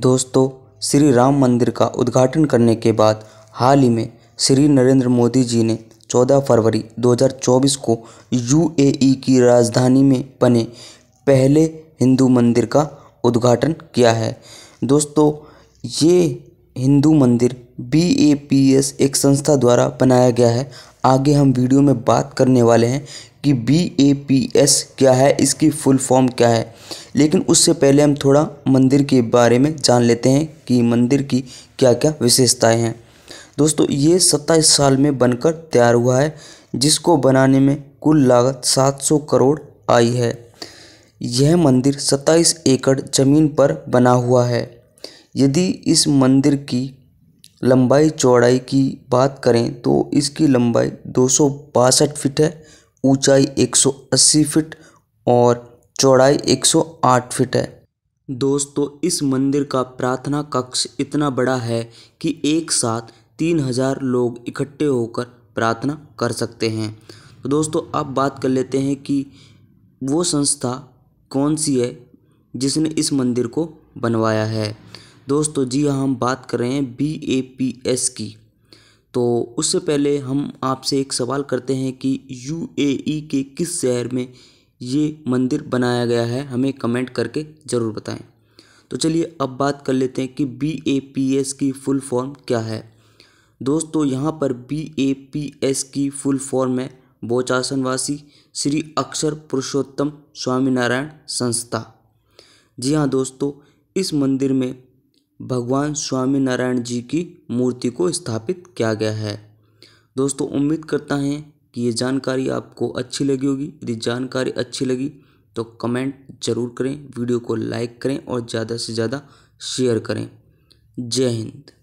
दोस्तों श्री राम मंदिर का उद्घाटन करने के बाद हाल ही में श्री नरेंद्र मोदी जी ने 14 फरवरी 2024 को यूएई की राजधानी में बने पहले हिंदू मंदिर का उद्घाटन किया है दोस्तों ये हिंदू मंदिर एस एक संस्था द्वारा बनाया गया है आगे हम वीडियो में बात करने वाले हैं कि एस क्या है इसकी फुल फॉर्म क्या है लेकिन उससे पहले हम थोड़ा मंदिर के बारे में जान लेते हैं कि मंदिर की क्या क्या विशेषताएं हैं दोस्तों ये सत्ताईस साल में बनकर तैयार हुआ है जिसको बनाने में कुल लागत 700 करोड़ आई है यह मंदिर सत्ताईस एकड़ ज़मीन पर बना हुआ है यदि इस मंदिर की लंबाई चौड़ाई की बात करें तो इसकी लंबाई दो फीट है ऊंचाई 180 फीट और चौड़ाई 108 फीट है दोस्तों इस मंदिर का प्रार्थना कक्ष इतना बड़ा है कि एक साथ तीन हजार लोग इकट्ठे होकर प्रार्थना कर सकते हैं तो दोस्तों आप बात कर लेते हैं कि वो संस्था कौन सी है जिसने इस मंदिर को बनवाया है दोस्तों जी हाँ हम बात कर रहे हैं बी ए पी एस की तो उससे पहले हम आपसे एक सवाल करते हैं कि यू ए ई के किस शहर में ये मंदिर बनाया गया है हमें कमेंट करके ज़रूर बताएं तो चलिए अब बात कर लेते हैं कि बी ए पी एस की फुल फॉर्म क्या है दोस्तों यहाँ पर बी ए पी एस की फुल फॉर्म है बोचासनवासी श्री अक्षर पुरुषोत्तम स्वामीनारायण संस्था जी हाँ दोस्तों इस मंदिर में भगवान स्वामी नारायण जी की मूर्ति को स्थापित किया गया है दोस्तों उम्मीद करता है कि ये जानकारी आपको अच्छी लगी होगी यदि जानकारी अच्छी लगी तो कमेंट जरूर करें वीडियो को लाइक करें और ज़्यादा से ज़्यादा शेयर करें जय हिंद